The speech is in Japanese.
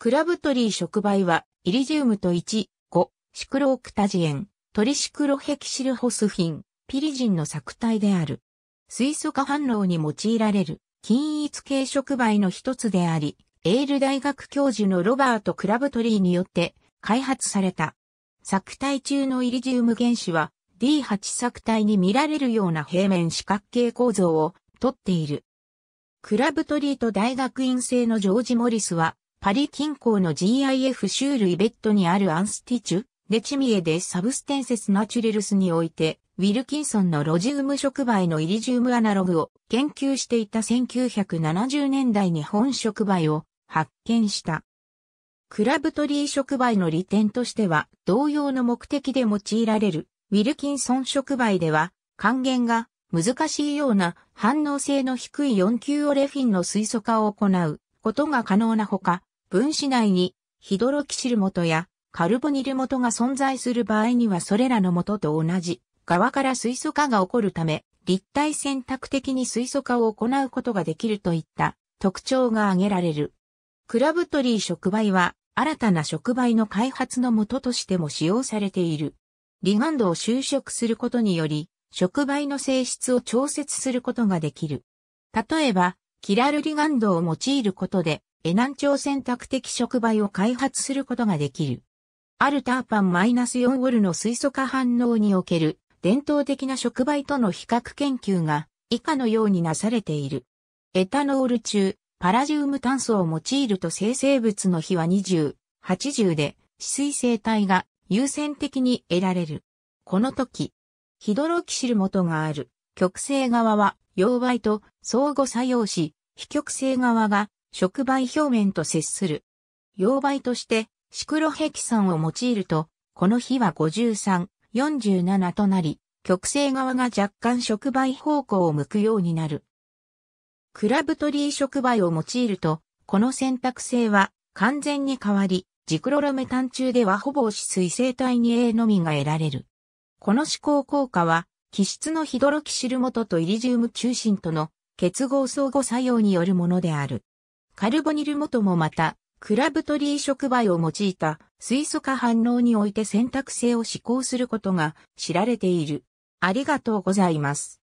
クラブトリー触媒は、イリジウムと1、5、シクロオクタジエン、トリシクロヘキシルホスフィン、ピリジンの作体である。水素化反応に用いられる、均一系触媒の一つであり、エール大学教授のロバート・クラブトリーによって開発された。作体中のイリジウム原子は D8 作体に見られるような平面四角形構造をとっている。クラブトリーと大学院生のジョージ・モリスはパリ近郊の GIF 州類ベッドにあるアンスティチュ、レチミエでサブステンセスナチュレルスにおいて、ウィルキンソンのロジウム触媒のイリジウムアナログを研究していた1970年代に本触媒を発見した。クラブトリー触媒の利点としては同様の目的で用いられるウィルキンソン触媒では還元が難しいような反応性の低い4級オレフィンの水素化を行うことが可能なほか分子内にヒドロキシル元やカルボニル元が存在する場合にはそれらの元と同じ側から水素化が起こるため、立体選択的に水素化を行うことができるといった特徴が挙げられる。クラブトリー触媒は新たな触媒の開発の元としても使用されている。リガンドを修飾することにより、触媒の性質を調節することができる。例えば、キラルリガンドを用いることで、エナン超選択的触媒を開発することができる。アルターパンマイナ -4 ウォルの水素化反応における伝統的な触媒との比較研究が以下のようになされている。エタノール中、パラジウム炭素を用いると生成物の比は20、80で、止水生体が優先的に得られる。この時、ヒドロキシル元がある極性側は溶媒と相互作用し、非極性側が触媒表面と接する。溶媒として、シクロヘキサンを用いると、この比は53、47となり、極性側が若干触媒方向を向くようになる。クラブトリー触媒を用いると、この選択性は完全に変わり、ジクロロメタン中ではほぼ死水性体に A のみが得られる。この思考効果は、気質のヒドロキシル元とイリジウム中心との結合相互作用によるものである。カルボニル元もまた、クラブトリー触媒を用いた水素化反応において選択性を試行することが知られている。ありがとうございます。